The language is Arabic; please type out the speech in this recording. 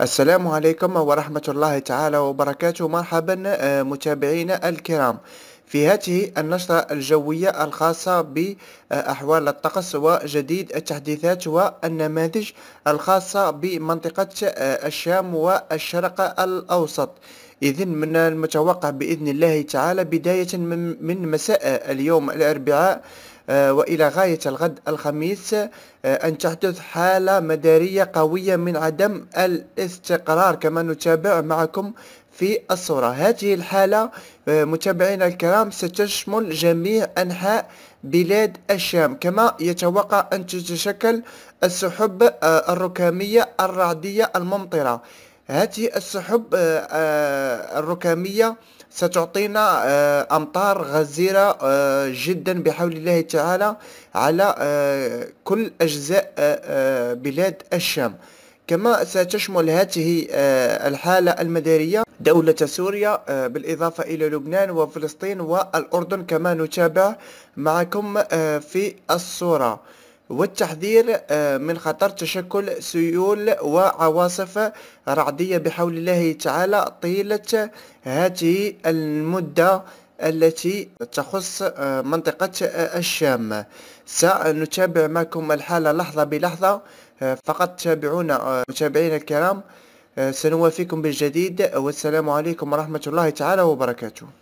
السلام عليكم ورحمة الله تعالى وبركاته مرحبا آه، متابعينا الكرام في هذه النشرة الجوية الخاصة بأحوال الطقس وجديد التحديثات والنماذج الخاصة بمنطقة آه، الشام والشرق الأوسط إذن من المتوقع بإذن الله تعالى بداية من مساء اليوم الأربعاء آه، وإلى غاية الغد الخميس آه، أن تحدث حالة مدارية قوية من عدم الاستقرار كما نتابع معكم في الصورة هذه الحالة آه، متابعينا الكرام ستشمل جميع أنحاء بلاد الشام كما يتوقع أن تتشكل السحب الركامية الرعدية الممطرة هذه السحب آه، آه، الركامية ستعطينا آه، أمطار غزيرة جدا بحول الله تعالى على كل أجزاء بلاد الشام كما ستشمل هذه الحالة المدارية دولة سوريا بالإضافة إلى لبنان وفلسطين والأردن كما نتابع معكم في الصورة والتحذير آه، من خطر تشكل سيول وعواصف رعدية بحول الله تعالى طيلة هذه المدة التي تخص آه، منطقة آه، الشام سنتابع معكم الحالة لحظة بلحظة فقط تابعونا متابعينا الكرام سنوافيكم بالجديد والسلام عليكم ورحمة الله تعالى وبركاته